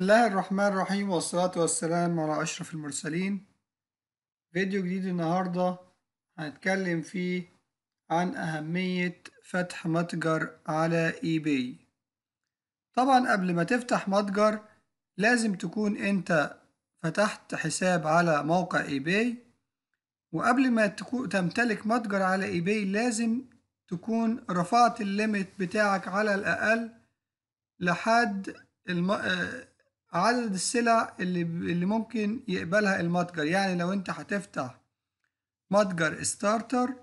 بسم الله الرحمن الرحيم والصلاة والسلام على أشرف المرسلين فيديو جديد النهاردة هنتكلم فيه عن أهمية فتح متجر على اي بي طبعا قبل ما تفتح متجر لازم تكون انت فتحت حساب على موقع اي بي وقبل ما تكون تمتلك متجر على اي بي لازم تكون رفعت الليميت بتاعك على الأقل لحد الم... آه، عدد السلع اللي اللي ممكن يقبلها المتجر يعني لو انت هتفتح متجر ستارتر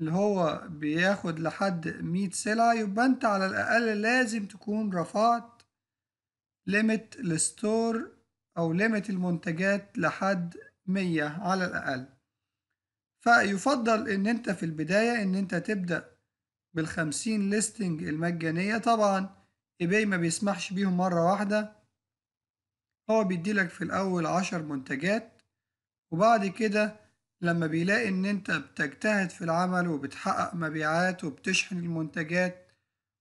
اللي هو بياخد لحد مية سلعة يبقى انت على الأقل لازم تكون رفعت ليميت الستور أو ليميت المنتجات لحد مية على الأقل فيفضل إن انت في البداية إن انت تبدأ بالخمسين ليستنج المجانية طبعا ايباي ما بيسمحش بيهم مرة واحدة هو بيديلك في الأول عشر منتجات وبعد كده لما بيلاقي إن أنت بتجتهد في العمل وبتحقق مبيعات وبتشحن المنتجات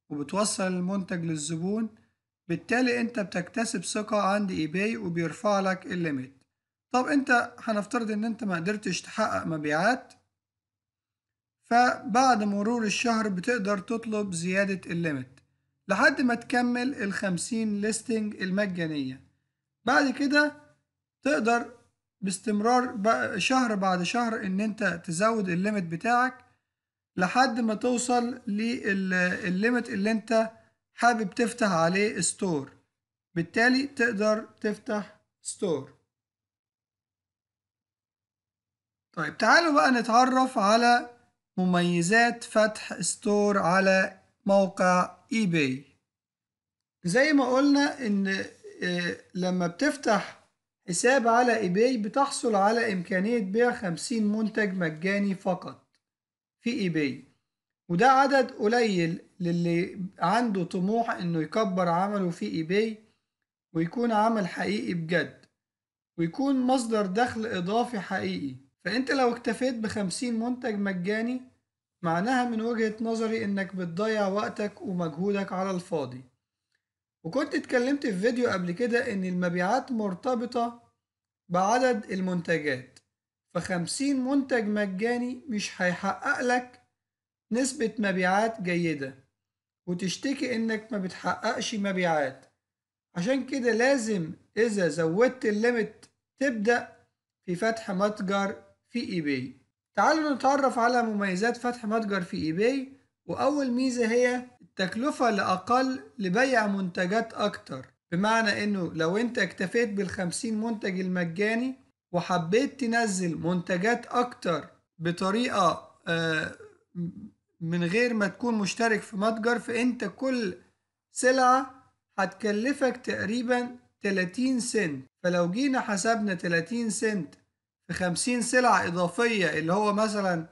وبتوصل المنتج للزبون بالتالي أنت بتكتسب ثقة عند إيباي وبيرفع لك الليميت طب أنت هنفترض إن أنت مقدرتش تحقق مبيعات فبعد مرور الشهر بتقدر تطلب زيادة الليميت لحد ما تكمل الخمسين ليستنج المجانية بعد كده تقدر باستمرار شهر بعد شهر ان انت تزود الليمت بتاعك لحد ما توصل للليمت اللي انت حابب تفتح عليه ستور بالتالي تقدر تفتح ستور طيب تعالوا بقى نتعرف على مميزات فتح ستور على موقع ايباي زي ما قلنا ان آه، لما بتفتح حساب على ايباي بتحصل على إمكانية بيع خمسين منتج مجاني فقط في ايباي وده عدد قليل للي عنده طموح إنه يكبر عمله في ايباي ويكون عمل حقيقي بجد ويكون مصدر دخل إضافي حقيقي فأنت لو اكتفيت بخمسين منتج مجاني معناها من وجهة نظري إنك بتضيع وقتك ومجهودك على الفاضي وكنت اتكلمت في فيديو قبل كده ان المبيعات مرتبطة بعدد المنتجات فخمسين منتج مجاني مش هيحقق لك نسبة مبيعات جيدة وتشتكي انك ما بتحققش مبيعات عشان كده لازم اذا زودت الليمت تبدأ في فتح متجر في ايباي تعالوا نتعرف على مميزات فتح متجر في ايباي وأول ميزة هي التكلفة الأقل لبيع منتجات أكتر بمعنى إنه لو أنت اكتفيت بالخمسين منتج المجاني وحبيت تنزل منتجات أكتر بطريقة آه، من غير ما تكون مشترك في متجر فأنت كل سلعة هتكلفك تقريبا 30 سنت فلو جينا حسبنا 30 سنت في 50 سلعة إضافية اللي هو مثلا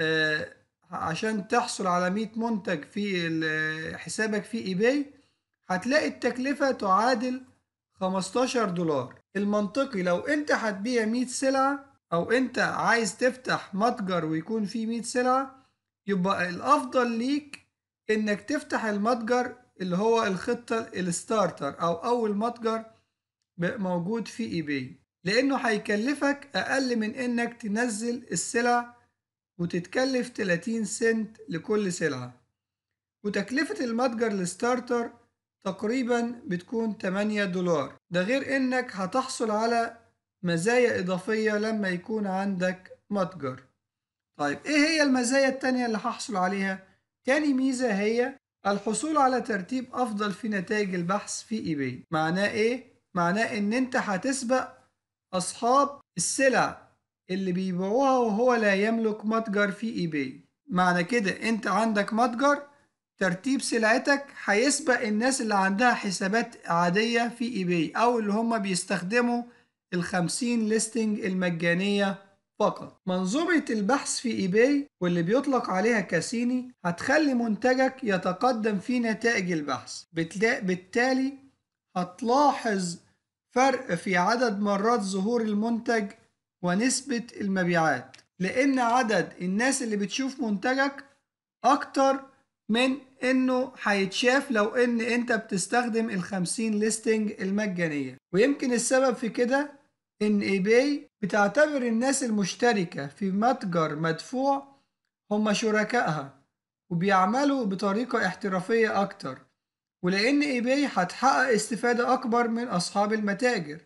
آه، عشان تحصل على 100 منتج في حسابك في ايباي هتلاقي التكلفة تعادل 15 دولار المنطقي لو انت هتبيع 100 سلعة او انت عايز تفتح متجر ويكون فيه 100 سلعة يبقى الافضل ليك انك تفتح المتجر اللي هو الخطة الستارتر او اول متجر موجود في ايباي لانه هيكلفك اقل من انك تنزل السلع وتتكلف 30 سنت لكل سلعة وتكلفة المتجر الستارتر تقريبا بتكون 8 دولار ده غير انك هتحصل على مزايا اضافية لما يكون عندك متجر طيب ايه هي المزايا التانية اللي هحصل عليها؟ تاني ميزة هي الحصول على ترتيب افضل في نتائج البحث في ايباي معناه ايه؟ معناه ان انت هتسبق اصحاب السلع اللي بيبيعوها وهو لا يملك متجر في اي باي معنى كده انت عندك متجر ترتيب سلعتك هيسبق الناس اللي عندها حسابات عادية في اي باي او اللي هم بيستخدموا الخمسين ليستنج المجانية فقط منظومة البحث في اي باي واللي بيطلق عليها كاسيني هتخلي منتجك يتقدم في نتائج البحث بتلاقي بالتالي هتلاحظ فرق في عدد مرات ظهور المنتج ونسبة المبيعات لأن عدد الناس اللي بتشوف منتجك أكتر من إنه هيتشاف لو إن أنت بتستخدم الخمسين ليستنج المجانية ويمكن السبب في كده إن إيباي بتعتبر الناس المشتركة في متجر مدفوع هم شركائها وبيعملوا بطريقة احترافية أكتر ولأن إيباي هتحقق استفادة أكبر من أصحاب المتاجر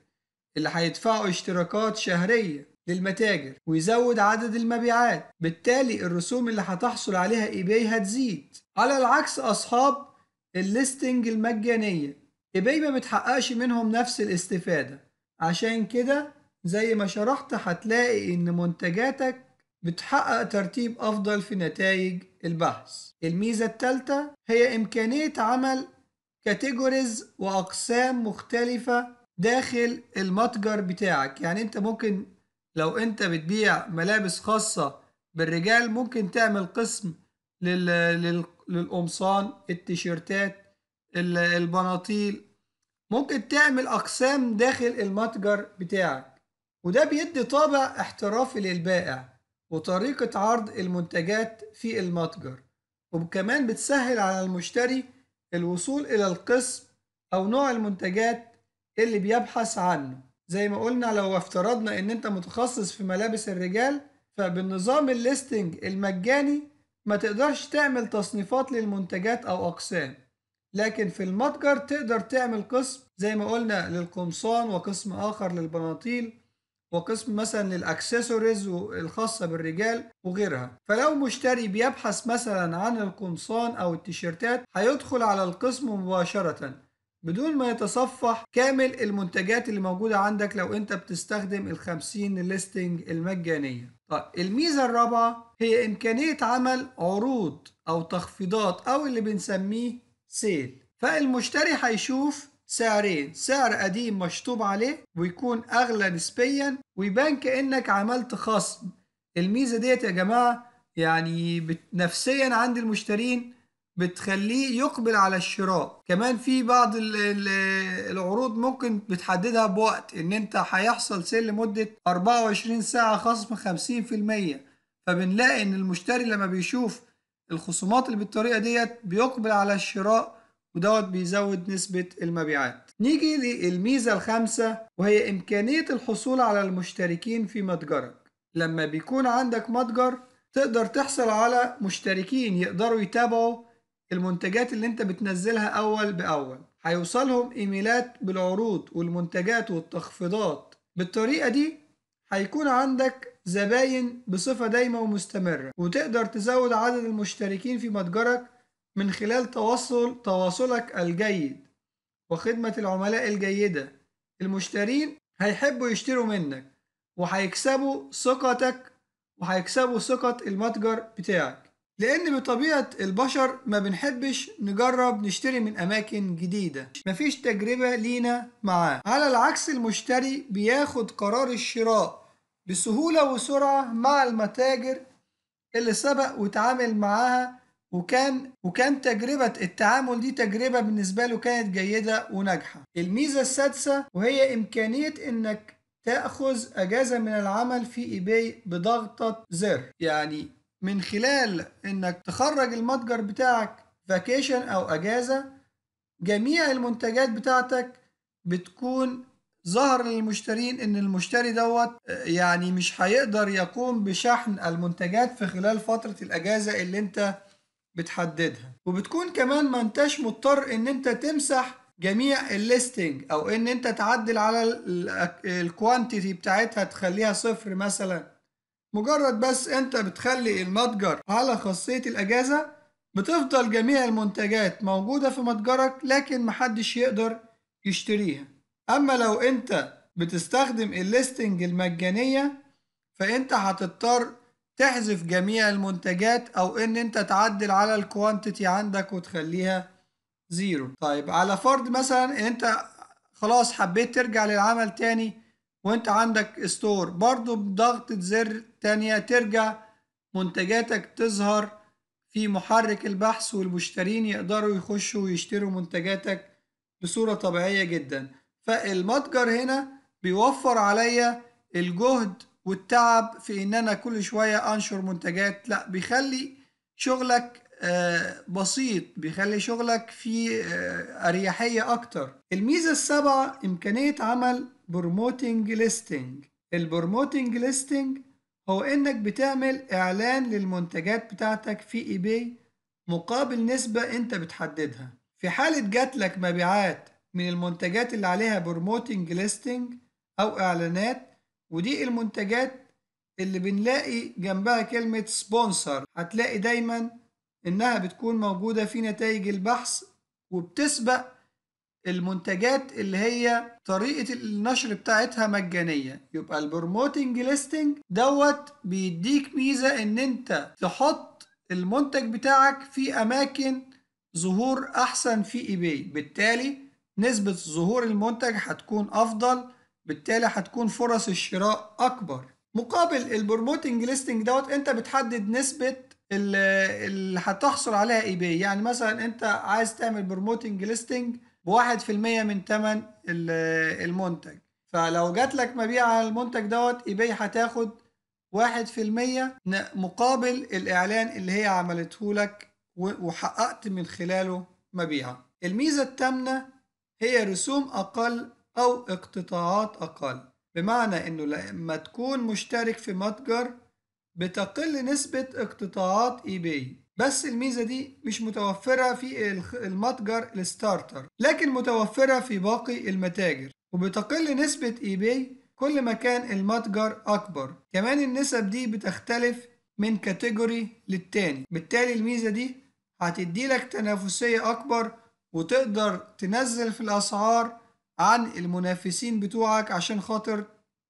اللي هيدفعوا اشتراكات شهرية للمتاجر ويزود عدد المبيعات بالتالي الرسوم اللي هتحصل عليها ايباي هتزيد على العكس أصحاب الليستنج المجانية ايباي ما بتحققش منهم نفس الاستفادة عشان كده زي ما شرحت هتلاقي إن منتجاتك بتحقق ترتيب أفضل في نتائج البحث الميزة الثالثة هي إمكانية عمل كاتيجوريز وأقسام مختلفة داخل المتجر بتاعك يعني انت ممكن لو انت بتبيع ملابس خاصة بالرجال ممكن تعمل قسم لل... للقمصان التيشيرتات البناطيل ممكن تعمل أقسام داخل المتجر بتاعك وده بيدي طابع احترافي للبائع وطريقة عرض المنتجات في المتجر وكمان بتسهل على المشتري الوصول إلى القسم أو نوع المنتجات اللي بيبحث عنه زي ما قلنا لو افترضنا ان انت متخصص في ملابس الرجال فبالنظام الليستنج المجاني ما تقدرش تعمل تصنيفات للمنتجات او اقسام لكن في المتجر تقدر تعمل قسم زي ما قلنا للقمصان وقسم اخر للبناطيل وقسم مثلا للاكسسوارز الخاصه بالرجال وغيرها فلو مشتري بيبحث مثلا عن القمصان او التيشيرتات هيدخل على القسم مباشره بدون ما يتصفح كامل المنتجات اللي موجودة عندك لو انت بتستخدم الخمسين ليستنج المجانية طيب الميزة الرابعة هي إمكانية عمل عروض أو تخفيضات أو اللي بنسميه سيل فالمشتري هيشوف سعرين سعر قديم مشطوب عليه ويكون أغلى نسبيا ويبان كأنك عملت خصم الميزة ديت يا جماعة يعني نفسيا عند المشترين بتخليه يقبل على الشراء كمان في بعض ال ال العروض ممكن بتحددها بوقت ان انت هيحصل سيل لمدة 24 ساعة خصم 50% فبنلاقي ان المشتري لما بيشوف الخصومات اللي بالطريقة ديت بيقبل على الشراء ودوت بيزود نسبة المبيعات نيجي للميزة الخامسة وهي إمكانية الحصول على المشتركين في متجرك لما بيكون عندك متجر تقدر تحصل على مشتركين يقدروا يتابعوا المنتجات اللي انت بتنزلها اول باول هيوصلهم ايميلات بالعروض والمنتجات والتخفيضات بالطريقة دي هيكون عندك زباين بصفة دايمة ومستمرة وتقدر تزود عدد المشتركين في متجرك من خلال تواصل تواصلك الجيد وخدمة العملاء الجيدة المشترين هيحبوا يشتروا منك وهيكسبوا ثقتك وهيكسبوا ثقة المتجر بتاعك لأن بطبيعة البشر ما بنحبش نجرب نشتري من أماكن جديدة مفيش تجربة لينا معاه على العكس المشتري بياخد قرار الشراء بسهولة وسرعة مع المتاجر اللي سبق وتعامل معاها وكان وكان تجربة التعامل دي تجربة بالنسبة له كانت جيدة وناجحة. الميزة السادسة وهي إمكانية إنك تأخذ أجازة من العمل في إيباي بضغطة زر، يعني من خلال انك تخرج المتجر بتاعك فاكيشن او اجازة جميع المنتجات بتاعتك بتكون ظهر للمشترين ان المشتري دوت آه، يعني مش هيقدر يقوم بشحن المنتجات في خلال فترة الاجازة اللي انت بتحددها وبتكون كمان ما انتش مضطر ان انت تمسح جميع الليستنج او ان انت تعدل على الكوانتيتي بتاعتها تخليها صفر مثلا مجرد بس انت بتخلي المتجر على خاصية الاجازة بتفضل جميع المنتجات موجودة في متجرك لكن محدش يقدر يشتريها اما لو انت بتستخدم الليستنج المجانية فانت هتضطر تحذف جميع المنتجات او ان انت تعدل على الكوانتيتي عندك وتخليها زيرو طيب على فرض مثلا انت خلاص حبيت ترجع للعمل تاني وانت عندك ستور برضو بضغطة زر تانية ترجع منتجاتك تظهر في محرك البحث والمشترين يقدروا يخشوا ويشتروا منتجاتك بصورة طبيعية جدا فالمتجر هنا بيوفر عليا الجهد والتعب في ان انا كل شوية انشر منتجات لا بيخلي شغلك آه، بسيط بيخلي شغلك فيه آه، اريحية اكتر الميزة السابعة امكانية عمل بروموتنج ليستنج البروموتنج ليستنج هو انك بتعمل اعلان للمنتجات بتاعتك في اي باي مقابل نسبة انت بتحددها في حالة جاتلك مبيعات من المنتجات اللي عليها بروموتنج ليستنج او اعلانات ودي المنتجات اللي بنلاقي جنبها كلمة سبونسر هتلاقي دايما انها بتكون موجودة في نتائج البحث وبتسبق المنتجات اللي هي طريقة النشر بتاعتها مجانية يبقى البروموتنج ليستنج دوت بيديك ميزة ان انت تحط المنتج بتاعك في اماكن ظهور احسن في ايباي بالتالي نسبة ظهور المنتج هتكون افضل بالتالي هتكون فرص الشراء اكبر مقابل البروموتنج ليستنج دوت انت بتحدد نسبة اللي هتحصل عليها ايباي يعني مثلا انت عايز تعمل بروموتنج ليستنج ب 1% من ثمن المنتج فلو جات لك مبيع على المنتج دوت ايباي هتاخد 1% مقابل الاعلان اللي هي عملته لك وحققت من خلاله مبيعة الميزة الثامنه هي رسوم أقل أو اقتطاعات أقل بمعنى أنه لما تكون مشترك في متجر بتقل نسبة اقتطاعات إيباي بس الميزة دي مش متوفرة في المتجر الستارتر لكن متوفرة في باقي المتاجر وبتقل نسبة اي باي كل ما كان المتجر أكبر كمان النسب دي بتختلف من كاتيجوري للتاني بالتالي الميزة دي هتدي لك تنافسية أكبر وتقدر تنزل في الأسعار عن المنافسين بتوعك عشان خاطر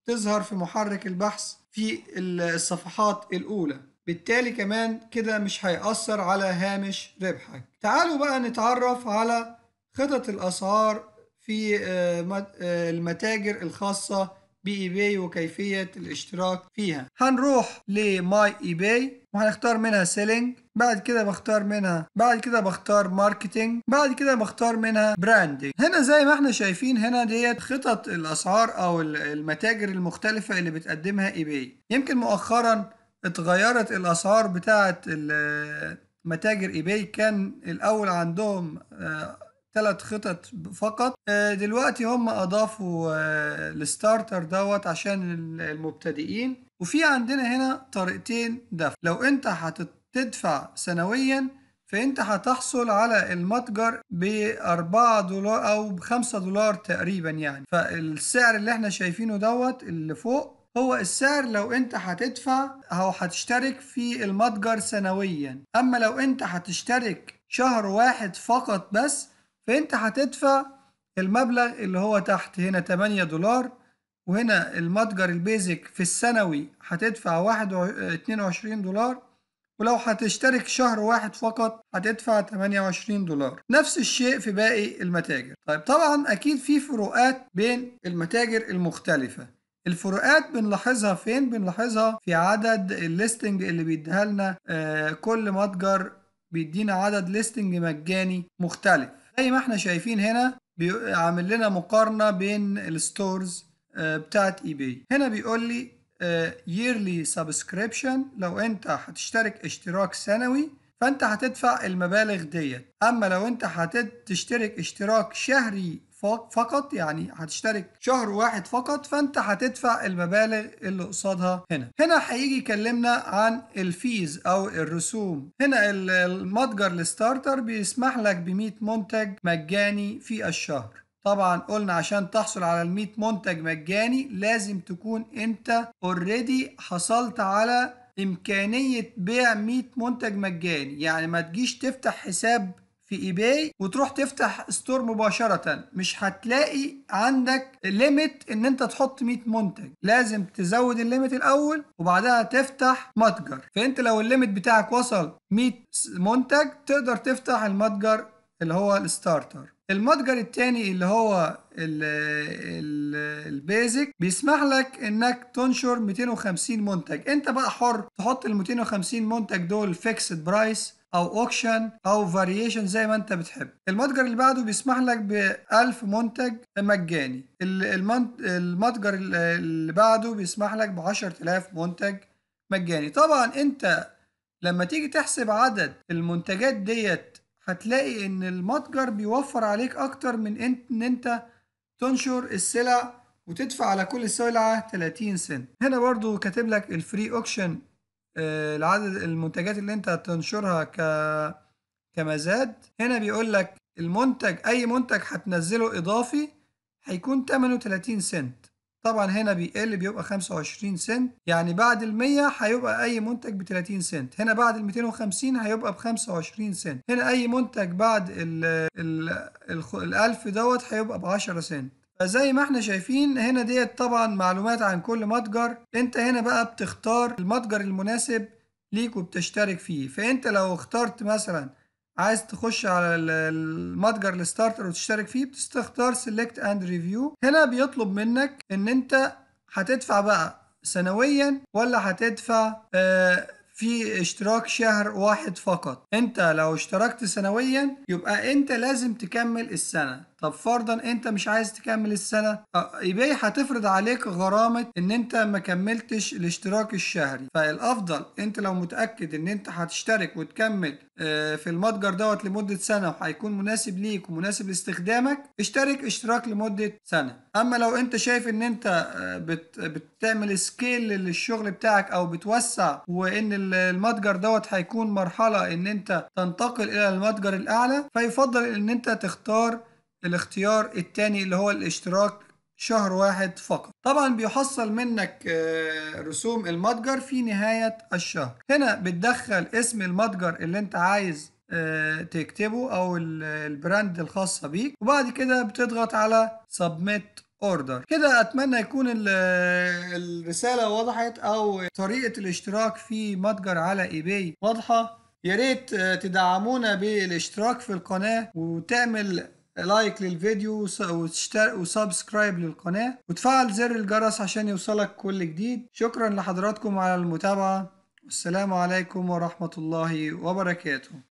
تظهر في محرك البحث في الصفحات الأولى بالتالي كمان كده مش هيأثر على هامش ربحك تعالوا بقى نتعرف على خطط الأسعار في آه، آه، المتاجر الخاصة بإي باي وكيفية الاشتراك فيها هنروح لماي إي باي وهنختار منها سيلينج بعد كده بختار منها بعد كده بختار ماركتينج بعد كده بختار منها براندنج هنا زي ما احنا شايفين هنا ديت خطط الاسعار او المتاجر المختلفه اللي بتقدمها اي باي يمكن مؤخرا اتغيرت الاسعار بتاعه متاجر ايباي كان الاول عندهم ثلاث آه، خطط فقط آه، دلوقتي هم اضافوا آه، الستارتر دوت عشان المبتدئين وفي عندنا هنا طريقتين دفع لو انت هتدفع سنويا فانت هتحصل على المتجر بأربعة دولار او بخمسة دولار تقريبا يعني فالسعر اللي احنا شايفينه دوت اللي فوق هو السعر لو انت هتدفع او هتشترك في المتجر سنويا اما لو انت هتشترك شهر واحد فقط بس فانت هتدفع المبلغ اللي هو تحت هنا 8 دولار وهنا المتجر البيزك في السنوي هتدفع واحد 22 دولار ولو هتشترك شهر واحد فقط هتدفع 28 دولار نفس الشيء في باقي المتاجر طيب طبعا اكيد في فروقات بين المتاجر المختلفة الفروقات بنلاحظها فين بنلاحظها في عدد الليستنج اللي بيديها لنا آه، كل متجر بيدينا عدد ليستنج مجاني مختلف زي ما احنا شايفين هنا عامل لنا مقارنه بين الستورز آه، بتاعت اي بي هنا بيقول لي ييرلي آه، yearly subscription لو انت هتشترك اشتراك سنوي فانت هتدفع المبالغ ديت اما لو انت هتشترك اشتراك شهري فقط يعني هتشترك شهر واحد فقط فانت هتدفع المبالغ اللي قصادها هنا هنا هيجي يكلمنا عن الفيز او الرسوم هنا المتجر الستارتر بيسمح لك ب 100 منتج مجاني في الشهر طبعا قلنا عشان تحصل على ال 100 منتج مجاني لازم تكون انت اوريدي حصلت على امكانيه بيع 100 منتج مجاني يعني ما تجيش تفتح حساب في ايباي وتروح تفتح ستور مباشره مش هتلاقي عندك ليميت ان انت تحط 100 منتج لازم تزود الليميت الاول وبعدها تفتح متجر فانت لو الليميت بتاعك وصل 100 منتج تقدر تفتح المتجر اللي هو الستارتر المتجر الثاني اللي هو البيزك بيسمح لك انك تنشر 250 منتج انت بقى حر تحط ال 250 منتج دول فيكسد برايس او اوكشن او فاريشن زي ما انت بتحب المتجر اللي بعده بيسمح لك ب 1000 منتج مجاني المتجر اللي بعده بيسمح لك ب 10000 منتج مجاني طبعا انت لما تيجي تحسب عدد المنتجات ديت هتلاقي ان المتجر بيوفر عليك اكتر من ان انت تنشر السلع وتدفع على كل سلعة 30 سنت هنا برضو كاتب لك الفري اوكشن العدد آه، المنتجات اللي انت هتنشرها ك كمزاد هنا بيقول لك المنتج اي منتج هتنزله اضافي هيكون 38 سنت طبعا هنا بيقل بيبقى 25 سنت يعني بعد ال 100 هيبقى اي منتج ب 30 سنت هنا بعد ال 250 هيبقى ب 25 سنت هنا اي منتج بعد ال ال 1000 دوت هيبقى ب 10 سنت فزي ما احنا شايفين هنا ديت طبعا معلومات عن كل متجر انت هنا بقى بتختار المتجر المناسب ليك وبتشترك فيه فانت لو اخترت مثلا عايز تخش على المتجر الستارتر وتشترك فيه بتختار سيلكت اند ريفيو هنا بيطلب منك ان انت هتدفع بقى سنويا ولا هتدفع آه، في اشتراك شهر واحد فقط انت لو اشتركت سنويا يبقى انت لازم تكمل السنة طب فرضا انت مش عايز تكمل السنه ايباي آه، هتفرض عليك غرامه ان انت ما كملتش الاشتراك الشهري فالافضل انت لو متاكد ان انت هتشترك وتكمل آه، في المتجر دوت لمده سنه وهيكون مناسب ليك ومناسب لاستخدامك اشترك اشتراك لمده سنه اما لو انت شايف ان انت آه، بتعمل سكيل للشغل بتاعك او بتوسع وان المتجر دوت هيكون مرحله ان انت تنتقل الى المتجر الاعلى فيفضل ان انت تختار الاختيار الثاني اللي هو الاشتراك شهر واحد فقط طبعا بيحصل منك آه، رسوم المتجر في نهاية الشهر هنا بتدخل اسم المتجر اللي انت عايز آه، تكتبه او البراند الخاصة بيك وبعد كده بتضغط على سبميت اوردر كده اتمنى يكون الرسالة وضحت او طريقة الاشتراك في متجر على ايباي واضحة يا ريت آه، تدعمونا بالاشتراك في القناة وتعمل لايك للفيديو وسبسكرايب للقناة وتفعل زر الجرس عشان يوصلك كل جديد شكرا لحضراتكم على المتابعة والسلام عليكم ورحمة الله وبركاته